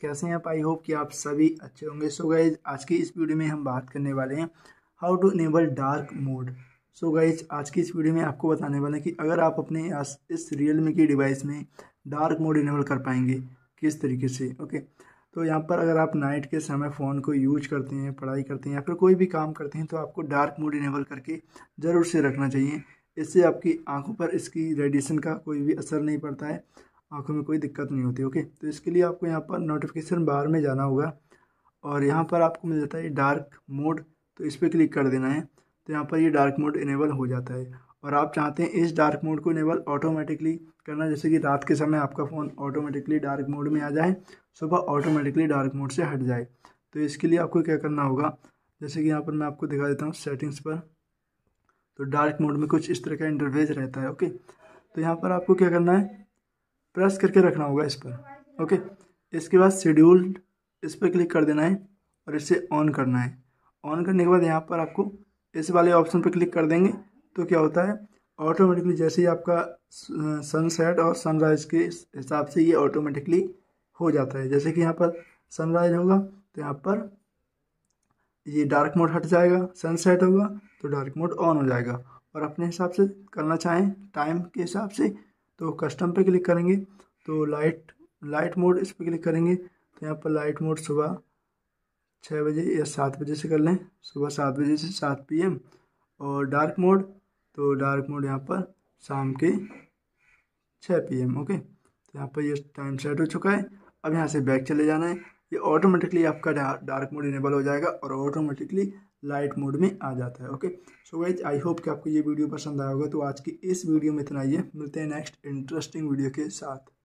कैसे हैं आप आई होप कि आप सभी अच्छे होंगे सो so गाइज आज की इस वीडियो में हम बात करने वाले हैं how to enable dark mode so guys आज की इस वीडियो में आपको बताने वाले हैं कि अगर आप अपने इस रियलमी की डिवाइस में डार्क मोड इनेबल कर पाएंगे किस तरीके से ओके okay. तो यहाँ पर अगर आप नाइट के समय फ़ोन को यूज करते हैं पढ़ाई करते हैं या फिर कोई भी काम करते हैं तो आपको डार्क मोड इनेबल करके ज़रूर से रखना चाहिए इससे आपकी आंखों पर इसकी रेडिएशन का कोई भी असर नहीं पड़ता है आँखों में कोई दिक्कत नहीं होती ओके तो इसके लिए आपको यहाँ पर नोटिफिकेशन बार में जाना होगा और यहाँ पर आपको मिल जाता है डार्क मोड तो इस पर क्लिक कर देना है तो यहाँ पर ये डार्क मोड इनेबल हो जाता है और आप चाहते हैं इस डार्क मोड को इनेबल ऑटोमेटिकली करना जैसे कि रात के समय आपका फ़ोन ऑटोमेटिकली डार्क मोड में आ जाए सुबह ऑटोमेटिकली डार्क मोड से हट जाए तो इसके लिए आपको क्या करना होगा जैसे कि यहाँ पर मैं आपको दिखा देता हूँ सेटिंग्स पर तो डार्क मोड में कुछ इस तरह का इंटरफेस रहता है ओके तो यहाँ पर आपको क्या करना है प्रेस करके रखना होगा इस पर ओके इसके बाद शेड्यूल इस पर क्लिक कर देना है और इसे ऑन करना है ऑन करने के बाद यहाँ पर आपको इस वाले ऑप्शन पर क्लिक कर देंगे तो क्या होता है ऑटोमेटिकली जैसे ही आपका सनसेट और सनराइज़ के हिसाब से ये ऑटोमेटिकली हो जाता है जैसे कि यहाँ पर सनराइज होगा तो यहाँ पर ये डार्क मोड हट जाएगा सनसेट होगा तो डार्क मोड ऑन हो जाएगा और अपने हिसाब से करना चाहें टाइम के हिसाब से तो कस्टम पे क्लिक करेंगे तो लाइट लाइट मोड इस पर क्लिक करेंगे तो यहाँ पर लाइट मोड सुबह छः बजे या सात बजे से कर लें सुबह सात बजे से सात पी एम और डार्क मोड तो डार्क मोड यहाँ पर शाम के छः पी एम ओके तो यहाँ पर ये टाइम सेट हो चुका है अब यहाँ से बैक चले जाना है ये ऑटोमेटिकली आपका डार्क मोड इनेबल हो जाएगा और ऑटोमेटिकली लाइट मोड में आ जाता है okay so guys I hope कि आपको ये वीडियो पसंद आया होगा तो आज की इस वीडियो में इतना ही है मिलते हैं नेक्स्ट इंटरेस्टिंग वीडियो के साथ